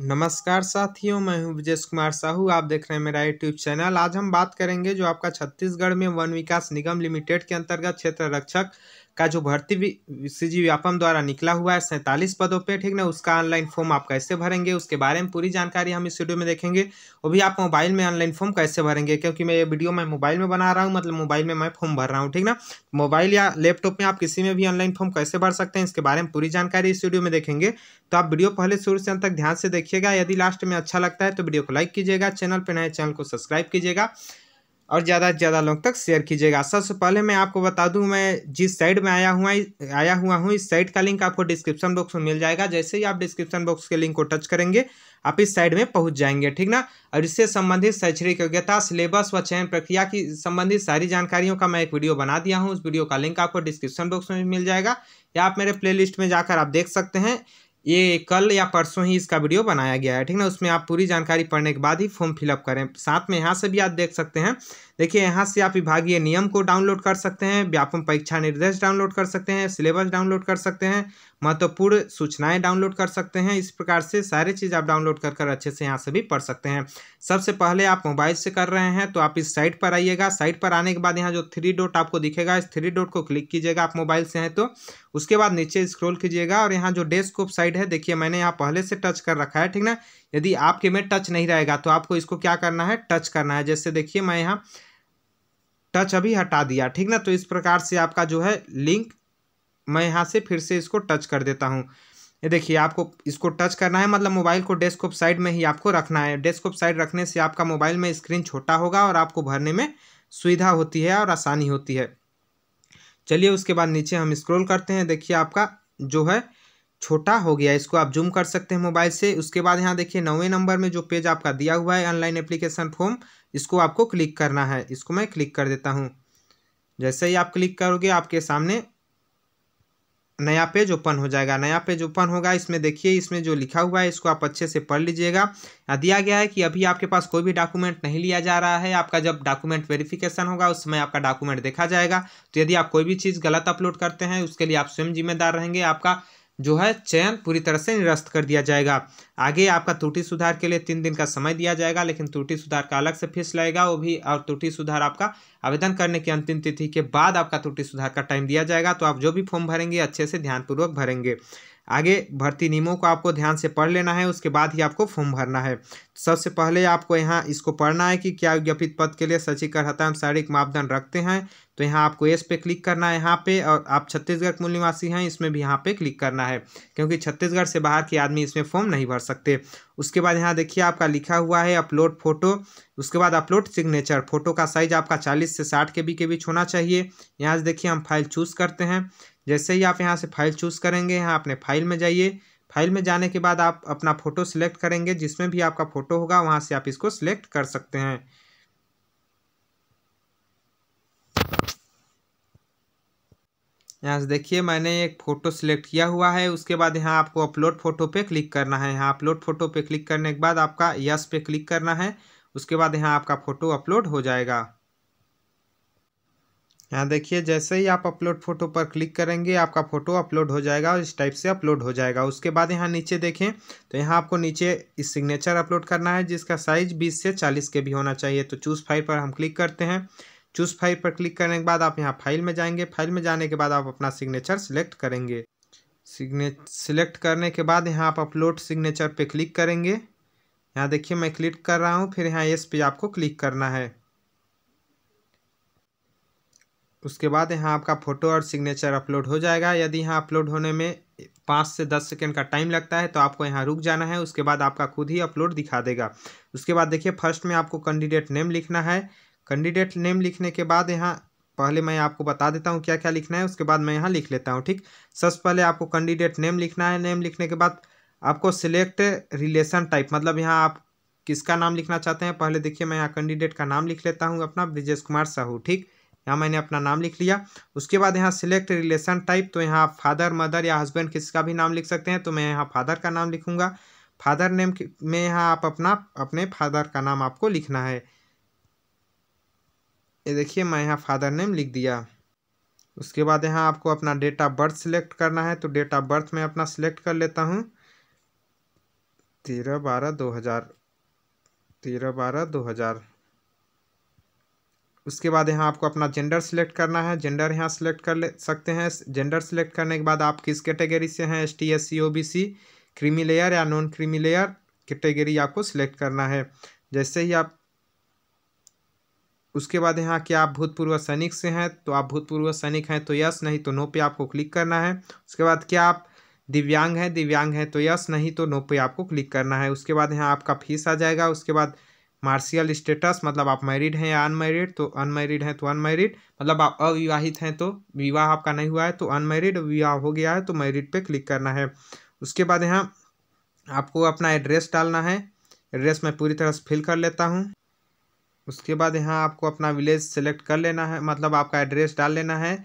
नमस्कार साथियों मैं हूं विजय कुमार साहू आप देख रहे हैं मेरा यूट्यूब चैनल आज हम बात करेंगे जो आपका छत्तीसगढ़ में वन विकास निगम लिमिटेड के अंतर्गत क्षेत्र रक्षक का जो भर्ती सी जी व्यापम द्वारा निकला हुआ है सैंतालीस पदों पे ठीक ना उसका ऑनलाइन फॉर्म आप कैसे भरेंगे उसके बारे में पूरी जानकारी हम इस वीडियो में देखेंगे वो भी आप मोबाइल में ऑनलाइन फॉर्म कैसे भरेंगे क्योंकि मैं ये वीडियो मैं मोबाइल में बना रहा हूँ मतलब मोबाइल में मैं फॉर्म भर रहा हूँ ठीक ना मोबाइल या लैपटॉप में आप किसी में भी ऑनलाइन फॉर्म कैसे भर सकते हैं इसके बारे में पूरी जानकारी इस वीडियो में देखेंगे तो आप वीडियो पहले शुरू से अंत तक ध्यान से देखिएगा यदि लास्ट में अच्छा लगता है तो वीडियो को लाइक कीजिएगा चैनल पर नए चैनल को सब्सक्राइब कीजिएगा और ज़्यादा से ज़्यादा लोग तक शेयर कीजिएगा सबसे पहले मैं आपको बता दूं मैं जिस साइड में आया हुआ आया हुआ हूँ इस साइट का लिंक आपको डिस्क्रिप्शन बॉक्स में मिल जाएगा जैसे ही आप डिस्क्रिप्शन बॉक्स के लिंक को टच करेंगे आप इस साइड में पहुँच जाएंगे ठीक ना और इससे संबंधित शैक्षणिक योग्यता सिलेबस व चयन प्रक्रिया की संबंधित सारी जानकारियों का मैं एक वीडियो बना दिया हूँ उस वीडियो का लिंक आपको डिस्क्रिप्शन बॉक्स में मिल जाएगा या आप मेरे प्लेलिस्ट में जाकर आप देख सकते हैं ये कल या परसों ही इसका वीडियो बनाया गया है ठीक ना उसमें आप पूरी जानकारी पढ़ने के बाद ही फॉर्म फिलअप करें साथ में यहाँ से भी आप देख सकते हैं देखिए यहाँ से आप विभागीय नियम को डाउनलोड कर सकते हैं व्यापम परीक्षा निर्देश डाउनलोड कर सकते हैं सिलेबस डाउनलोड कर सकते हैं महत्वपूर्ण सूचनाएं डाउनलोड कर सकते हैं इस प्रकार से सारे चीज़ आप डाउनलोड कर कर अच्छे से यहाँ से भी पढ़ सकते हैं सबसे पहले आप मोबाइल से कर रहे हैं तो आप इस साइट पर आइएगा साइट पर आने के बाद यहाँ जो थ्री डॉट आपको दिखेगा इस थ्री डॉट को क्लिक कीजिएगा आप मोबाइल से हैं तो उसके बाद नीचे स्क्रोल कीजिएगा और यहाँ जो डेस्कटॉप साइड है देखिए मैंने यहाँ पहले से टच कर रखा है ठीक ना यदि आपके में टच नहीं रहेगा तो आपको इसको क्या करना है टच करना है जैसे देखिए मैं यहाँ टच अभी हटा दिया ठीक ना तो इस प्रकार से आपका जो है लिंक मैं यहाँ से फिर से इसको टच कर देता हूँ ये देखिए आपको इसको टच करना है मतलब मोबाइल को ऑफ साइड में ही आपको रखना है ऑफ साइड रखने से आपका मोबाइल में स्क्रीन छोटा होगा और आपको भरने में सुविधा होती है और आसानी होती है चलिए उसके बाद नीचे हम स्क्रॉल करते हैं देखिए आपका जो है छोटा हो गया इसको आप जूम कर सकते हैं मोबाइल से उसके बाद यहाँ देखिए नौवें नंबर में जो पेज आपका दिया हुआ है ऑनलाइन एप्लीकेशन फॉर्म इसको आपको क्लिक करना है इसको मैं क्लिक कर देता हूँ जैसे ही आप क्लिक करोगे आपके सामने नया पेज ओपन हो जाएगा नया पेज ओपन होगा इसमें देखिए इसमें जो लिखा हुआ है इसको आप अच्छे से पढ़ लीजिएगा दिया गया है कि अभी आपके पास कोई भी डॉक्यूमेंट नहीं लिया जा रहा है आपका जब डॉक्यूमेंट वेरिफिकेशन होगा उस समय आपका डॉक्यूमेंट देखा जाएगा तो यदि आप कोई भी चीज़ गलत अपलोड करते हैं उसके लिए आप स्वयं जिम्मेदार रहेंगे आपका जो है चयन पूरी तरह से निरस्त कर दिया जाएगा आगे आपका त्रुटि सुधार के लिए तीन दिन का समय दिया जाएगा लेकिन त्रुटि सुधार का अलग से फीस लगेगा वो भी और त्रुटि सुधार आपका आवेदन करने की अंतिम तिथि के बाद आपका त्रुटि सुधार का टाइम दिया जाएगा तो आप जो भी फॉर्म भरेंगे अच्छे से ध्यानपूर्वक भरेंगे आगे भर्ती नियमों को आपको ध्यान से पढ़ लेना है उसके बाद ही आपको फॉर्म भरना है सबसे पहले आपको यहाँ इसको पढ़ना है कि क्या विज्ञापित पद के लिए सचिव करता हम शारीरिक मापदंड रखते हैं तो यहाँ आपको एस पे क्लिक करना है यहाँ पे और आप छत्तीसगढ़ मूल निवासी हैं इसमें भी यहाँ पे क्लिक करना है क्योंकि छत्तीसगढ़ से बाहर के आदमी इसमें फॉर्म नहीं भर सकते उसके बाद यहाँ देखिए आपका लिखा हुआ है अपलोड फोटो उसके बाद अपलोड सिग्नेचर फोटो का साइज आपका चालीस से साठ के बी के बीच होना चाहिए यहाँ से देखिए हम फाइल चूज़ करते हैं जैसे ही आप यहाँ से फाइल चूज़ करेंगे यहाँ अपने फाइल में जाइए फाइल में जाने के बाद आप अपना फ़ोटो सिलेक्ट करेंगे जिसमें भी आपका फ़ोटो होगा वहाँ से आप इसको सिलेक्ट कर सकते हैं यहाँ से देखिए मैंने एक फ़ोटो सिलेक्ट किया हुआ है उसके बाद यहाँ आपको अपलोड फ़ोटो पे क्लिक करना है यहाँ अपलोड फ़ोटो पे क्लिक करने के बाद आपका यस पे क्लिक करना है उसके बाद यहाँ आपका फ़ोटो अपलोड हो जाएगा यहाँ देखिए जैसे ही आप अपलोड फोटो पर क्लिक करेंगे आपका फ़ोटो अपलोड हो जाएगा और इस टाइप से अपलोड हो जाएगा उसके बाद यहाँ नीचे देखें तो यहाँ आपको नीचे इस सिग्नेचर अपलोड करना है जिसका साइज 20 से 40 के भी होना चाहिए तो चूज़ फाइल पर हम क्लिक करते हैं चूज़ फाइल पर क्लिक करने के बाद आप यहाँ फाइल में जाएंगे फाइल में जाने के बाद आप अपना सिग्नेचर सिलेक्ट करेंगे सिग्ने सिलेक्ट करने के बाद यहाँ आप अपलोड सिग्नेचर पर क्लिक करेंगे यहाँ देखिए मैं क्लिक कर रहा हूँ फिर यहाँ एस पे आपको क्लिक करना है उसके बाद यहाँ आपका फ़ोटो और सिग्नेचर अपलोड हो जाएगा यदि यहाँ अपलोड होने में पाँच से दस सेकेंड का टाइम लगता है तो आपको यहाँ रुक जाना है उसके बाद आपका खुद ही अपलोड दिखा देगा उसके बाद देखिए फर्स्ट में आपको कैंडिडेट नेम लिखना है कैंडिडेट नेम लिखने के बाद यहाँ पहले मैं आपको बता देता हूँ क्या क्या लिखना है उसके बाद मैं यहाँ लिख लेता हूँ ठीक सबसे पहले आपको कैंडिडेट नेम लिखना है नेम लिखने के बाद आपको सिलेक्ट रिलेशन टाइप मतलब यहाँ आप किसका नाम लिखना चाहते हैं पहले देखिए मैं यहाँ कैंडिडेट का नाम लिख लेता हूँ अपना ब्रिजेश कुमार साहू ठीक यहाँ मैंने अपना नाम लिख लिया उसके बाद यहाँ सिलेक्ट रिलेशन टाइप तो यहाँ आप फादर मदर या हस्बैंड किसी का भी नाम लिख सकते हैं तो मैं यहाँ फादर का नाम लिखूँगा फादर नेम में यहाँ आप अपना अपने फादर का नाम आपको लिखना है ये देखिए मैं यहाँ फादर नेम लिख दिया उसके बाद यहाँ आपको अपना डेट ऑफ बर्थ सिलेक्ट करना है तो डेट ऑफ बर्थ में अपना सिलेक्ट कर लेता हूँ तेरह बारह दो हज़ार तेरह बारह दो हज़ार उसके बाद यहाँ आपको अपना जेंडर सिलेक्ट करना है जेंडर यहाँ सेलेक्ट कर ले सकते हैं जेंडर सेलेक्ट करने के बाद आप किस कैटेगरी से हैं S T S C O B C creamy layer या नॉन क्रीमी लेयर कैटेगरी आपको सिलेक्ट करना है जैसे ही आप उसके बाद यहाँ कि आप भूतपूर्व सैनिक से हैं तो आप भूतपूर्व सैनिक हैं तो यस नहीं तो नो पे आपको क्लिक करना है उसके बाद क्या आप दिव्यांग हैं दिव्यांग हैं तो यस नहीं तो नो पे आपको क्लिक करना है उसके बाद यहाँ आपका फीस आ जाएगा उसके बाद मार्शियल स्टेटस मतलब आप मैरिड हैं या अनमैरिड तो अनमैरिड हैं तो अनमैरिड मतलब आप अविवाहित हैं तो विवाह आपका नहीं हुआ है तो अनमैरिड विवाह हो गया है तो मैरिड पे क्लिक करना है उसके बाद यहाँ आपको अपना एड्रेस डालना है एड्रेस मैं पूरी तरह से फिल कर लेता हूँ उसके बाद यहाँ आपको अपना विलेज सेलेक्ट कर लेना है मतलब आपका एड्रेस डाल लेना है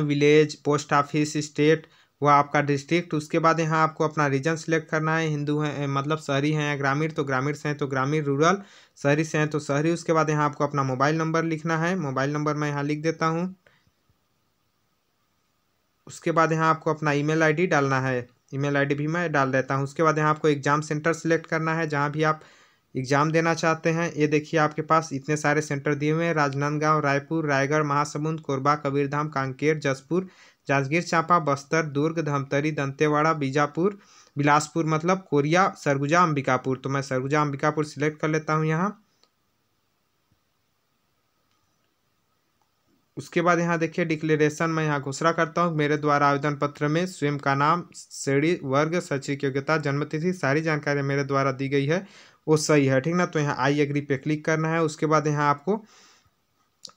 विलेज पोस्ट ऑफिस स्टेट वह आपका डिस्ट्रिक्ट उसके बाद यहाँ आपको अपना रीजन सिलेक्ट करना है हिंदू हैं मतलब शहरी हैं या ग्रामीण तो ग्रामीण से हैं तो ग्रामीण रूरल शहरी से हैं तो शहरी उसके बाद यहाँ आपको अपना मोबाइल नंबर लिखना है मोबाइल नंबर मैं यहाँ लिख देता हूँ उसके बाद यहाँ आपको अपना ईमेल आईडी डालना है ईमेल आईडी भी मैं डाल देता हूँ उसके बाद यहाँ आपको एग्ज़ाम सेंटर सिलेक्ट करना है जहाँ भी आप एग्ज़ाम देना चाहते हैं ये देखिए आपके पास इतने सारे सेंटर दिए हुए हैं राजनांदगांव रायपुर रायगढ़ महासमुंद कोरबा कबीरधाम कांकेर जसपुर जांजगीर चांपा बस्तर दुर्ग धमतरी दंतेवाड़ा बीजापुर बिलासपुर मतलब कोरिया सरगुजा अंबिकापुर तो मैं सरगुजा अंबिकापुर सिलेक्ट कर लेता हूँ यहाँ उसके बाद यहाँ देखिए डिक्लेरेशन मैं यहाँ घोषणा करता हूँ मेरे द्वारा आवेदन पत्र में स्वयं का नाम श्रेणी वर्ग शैक्षिक योग्यता जन्मतिथि सारी जानकारी मेरे द्वारा दी गई है वो सही है ठीक ना तो यहाँ आई एग्री पे क्लिक करना है उसके बाद यहाँ आपको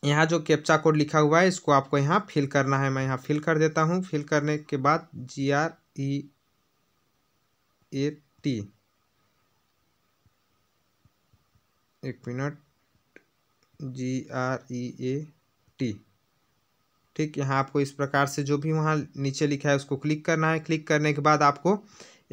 यहाँ जो कैप्चा कोड लिखा हुआ है इसको आपको यहाँ फिल करना है मैं यहाँ फिल कर देता हूँ फिल करने के बाद G R E A T एक मिनट G R E A T ठीक यहाँ आपको इस प्रकार से जो भी वहाँ नीचे लिखा है उसको क्लिक करना है क्लिक करने के बाद आपको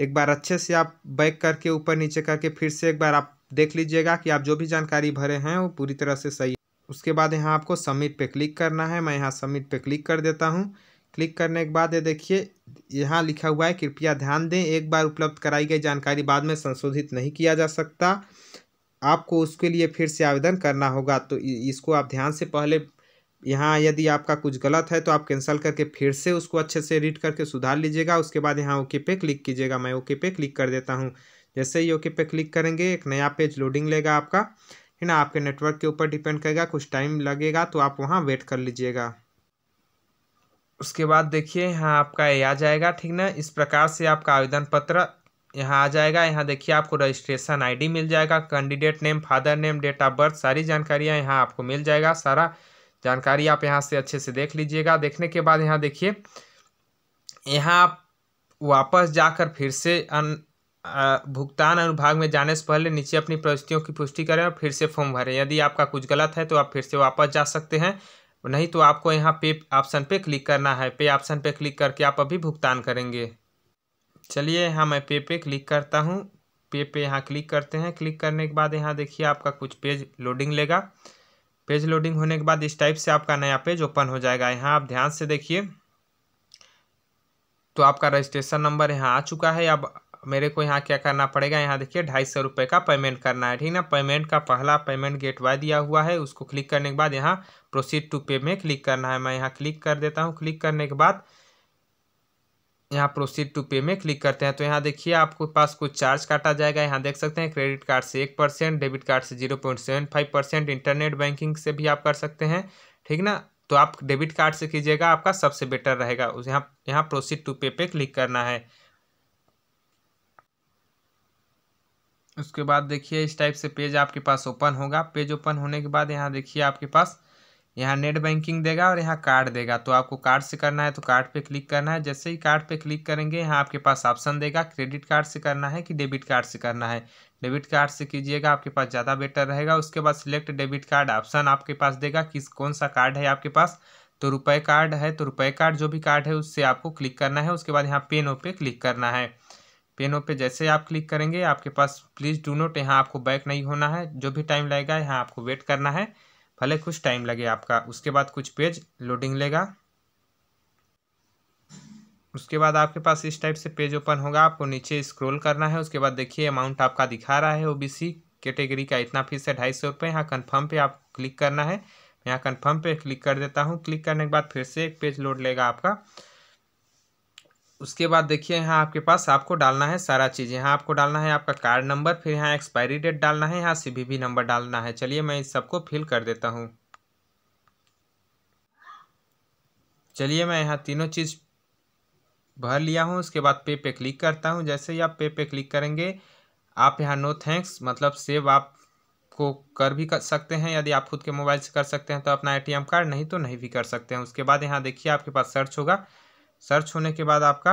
एक बार अच्छे से आप बैक करके ऊपर नीचे करके फिर से एक बार आप देख लीजिएगा कि आप जो भी जानकारी भरे हैं वो पूरी तरह से सही उसके बाद यहाँ आपको सबमिट पे क्लिक करना है मैं यहाँ सबमिट पे क्लिक कर देता हूँ क्लिक करने के बाद ये देखिए यहाँ लिखा हुआ है कृपया ध्यान दें एक बार उपलब्ध कराई गई जानकारी बाद में संशोधित नहीं किया जा सकता आपको उसके लिए फिर से आवेदन करना होगा तो इसको आप ध्यान से पहले यहाँ यदि आपका कुछ गलत है तो आप कैंसिल करके फिर से उसको अच्छे से रीड करके सुधार लीजिएगा उसके बाद यहाँ ओके पे क्लिक कीजिएगा मैं ओके पे क्लिक कर देता हूँ जैसे ही ओके पे क्लिक करेंगे एक नया पेज लोडिंग लेगा आपका है ना आपके नेटवर्क के ऊपर डिपेंड करेगा कुछ टाइम लगेगा तो आप वहाँ वेट कर लीजिएगा उसके बाद देखिए यहाँ आपका ये आ जाएगा ठीक ना इस प्रकार से आपका आवेदन पत्र यहाँ आ जाएगा यहाँ देखिए आपको रजिस्ट्रेशन आईडी मिल जाएगा candidate name father name date of birth सारी जानकारियाँ यहाँ आपको मिल जाएगा सारा जानकारी आप यहाँ से अच्छे से देख लीजिएगा देखने के बाद यहाँ देखिए यहाँ आप वापस जाकर फिर से अन भुगतान अनुभाग में जाने से पहले नीचे अपनी प्रविष्टियों की पुष्टि करें और फिर से फॉर्म भरें यदि आपका कुछ गलत है तो आप फिर से वापस जा सकते हैं नहीं तो आपको यहाँ पे ऑप्शन पे क्लिक करना है पे ऑप्शन पे क्लिक करके आप अभी भुगतान करेंगे चलिए यहाँ मैं पे पे क्लिक करता हूँ पे पे यहाँ क्लिक करते हैं क्लिक करने के बाद यहाँ देखिए आपका कुछ पेज लोडिंग लेगा पेज लोडिंग होने के बाद इस टाइप से आपका नया पेज ओपन हो जाएगा यहाँ आप ध्यान से देखिए तो आपका रजिस्ट्रेशन नंबर यहाँ आ चुका है अब मेरे को यहाँ क्या करना पड़ेगा यहाँ देखिए ढाई सौ रुपये का पेमेंट करना है ठीक ना पेमेंट का पहला पेमेंट गेट वाई दिया हुआ है उसको क्लिक करने के बाद यहाँ प्रोसीड टू पे में क्लिक करना है मैं यहाँ क्लिक कर देता हूँ क्लिक करने के बाद यहाँ प्रोसीड टू पे में क्लिक करते हैं तो यहाँ देखिए आपके पास कुछ चार्ज काटा जाएगा यहाँ देख सकते हैं क्रेडिट कार्ड से एक परसेंट डेबिट कार्ड से zero point seven five percent internet banking से भी आप कर सकते हैं ठीक ना तो आप डेबिट कार्ड से कीजिएगा आपका सबसे बेटर रहेगा उस यहाँ यहाँ प्रोसीड टू पे पे क्लिक करना है उसके बाद देखिए इस टाइप से पेज आपके पास ओपन होगा पेज ओपन होने के बाद यहाँ देखिए आपके पास यहाँ नेट बैंकिंग देगा और यहाँ कार्ड देगा तो आपको कार्ड से करना है तो कार्ड पे क्लिक करना है जैसे ही कार्ड पे क्लिक करेंगे यहाँ आपके पास ऑप्शन देगा क्रेडिट कार्ड से करना है कि डेबिट कार्ड से करना है डेबिट कार्ड से कीजिएगा आपके पास ज़्यादा बेटर रहेगा उसके बाद सिलेक्ट डेबिट कार्ड ऑप्शन आपके पास देगा किस कौन सा कार्ड है आपके पास तो रुपये कार्ड है तो रुपये कार्ड जो भी कार्ड है उससे आपको क्लिक करना है उसके बाद यहाँ पेन ओ पे क्लिक करना है पेनों पे जैसे आप क्लिक करेंगे आपके पास प्लीज़ डू नोट यहाँ आपको बैक नहीं होना है जो भी टाइम लगेगा यहाँ आपको वेट करना है भले कुछ टाइम लगे आपका उसके बाद कुछ पेज लोडिंग लेगा उसके बाद आपके पास इस टाइप से पेज ओपन होगा आपको नीचे स्क्रॉल करना है उसके बाद देखिए अमाउंट आपका दिखा रहा है ओबीसी कैटेगरी का इतना फीस है ढाई सौ रुपये यहाँ कन्फर्म पे आप क्लिक करना है यहाँ कन्फर्म पे क्लिक कर देता हूँ क्लिक करने के बाद फिर से एक पेज लोड लेगा आपका उसके बाद देखिए यहाँ आपके पास आपको डालना है सारा चीज़ यहाँ आपको डालना है आपका कार्ड नंबर फिर यहाँ एक्सपायरी डेट डालना है यहाँ सी नंबर डालना है चलिए मैं इस सबको फिल कर देता हूँ चलिए मैं यहाँ तीनों चीज़ भर लिया हूँ उसके बाद पे पे क्लिक करता हूँ जैसे ही आप पे पे क्लिक करेंगे आप यहाँ नो थैंक्स मतलब सेव आप को कर भी कर सकते हैं यदि आप खुद के मोबाइल से कर सकते हैं तो अपना एटीएम कार्ड नहीं तो नहीं भी कर सकते हैं उसके बाद यहाँ देखिए आपके पास सर्च होगा सर्च होने के बाद आपका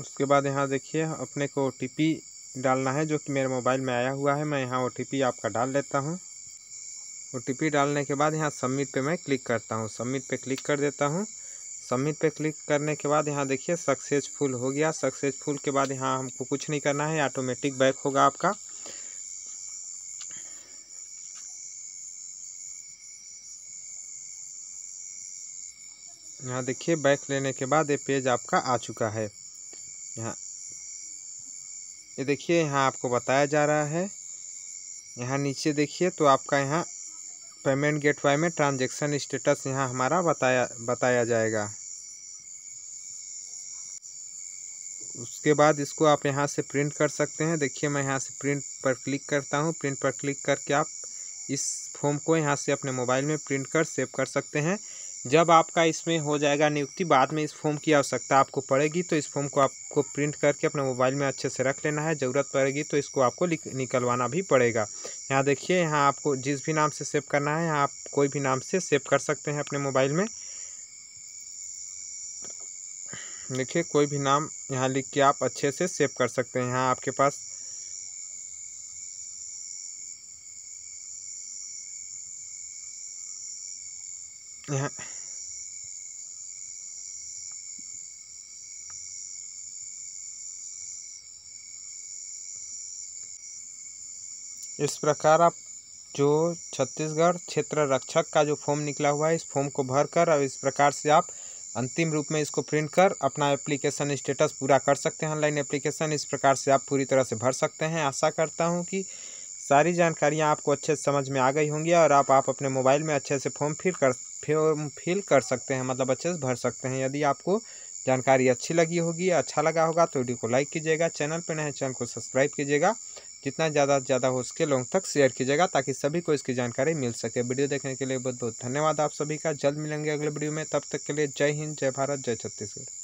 उसके बाद यहाँ देखिए अपने को ओ डालना है जो कि मेरे मोबाइल में आया हुआ है मैं यहाँ ओ आपका डाल लेता हूँ ओ डालने के बाद यहाँ सबमिट पे मैं क्लिक करता हूँ सबमिट पे क्लिक कर देता हूँ सबमिट पे क्लिक करने के बाद यहाँ देखिए सक्सेसफुल हो गया सक्सेसफुल के बाद यहाँ हमको कुछ नहीं करना है ऑटोमेटिक बैक होगा आपका यहाँ देखिए बैक लेने के बाद ये पेज आपका आ चुका है यहाँ ये देखिए यहाँ आपको बताया जा रहा है यहाँ नीचे देखिए तो आपका यहाँ पेमेंट गेटवे में ट्रांजैक्शन स्टेटस यहाँ हमारा बताया बताया जाएगा उसके बाद इसको आप यहाँ से प्रिंट कर सकते हैं देखिए मैं यहाँ से प्रिंट पर क्लिक करता हूँ प्रिंट पर क्लिक करके आप इस फॉर्म को यहाँ से अपने मोबाइल में प्रिंट कर सेव कर सकते हैं जब आपका इसमें हो जाएगा नियुक्ति बाद में इस फॉर्म की आवश्यकता आपको पड़ेगी तो इस फॉर्म को आपको प्रिंट करके अपने मोबाइल में अच्छे से रख लेना है ज़रूरत पड़ेगी तो इसको आपको निकलवाना भी पड़ेगा यहाँ देखिए यहाँ आपको जिस भी नाम से सेव करना है यहाँ आप कोई भी नाम से सेव कर सकते हैं अपने मोबाइल में देखिए कोई भी नाम यहाँ लिख के आप अच्छे से सेव कर सकते हैं यहाँ आपके पास सकते हैं इस प्रकार आप जो छत्तीसगढ़ क्षेत्र रक्षक का जो फॉर्म निकला हुआ है इस फॉर्म को भर कर और इस प्रकार से आप अंतिम रूप में इसको प्रिंट कर अपना एप्लीकेशन स्टेटस पूरा कर सकते हैं ऑनलाइन एप्लीकेशन इस प्रकार से आप पूरी तरह से भर सकते हैं आशा करता हूँ कि सारी जानकारियाँ आपको अच्छे से समझ में आ गई होंगी और आप, आप अपने मोबाइल में अच्छे से फॉर्म फिल कर फॉर्म फिल कर सकते हैं मतलब अच्छे से भर सकते हैं यदि आपको जानकारी अच्छी लगी होगी अच्छा लगा होगा तो वीडियो को लाइक कीजिएगा चैनल पर नए चैनल को सब्सक्राइब कीजिएगा जितना ज़्यादा से ज़्यादा हो सके लोगों तक शेयर कीजिएगा ताकि सभी को इसकी जानकारी मिल सके वीडियो देखने के लिए बहुत बहुत धन्यवाद आप सभी का जल्द मिलेंगे अगले वीडियो में तब तक के लिए जय हिंद जय भारत जय छत्तीसगढ़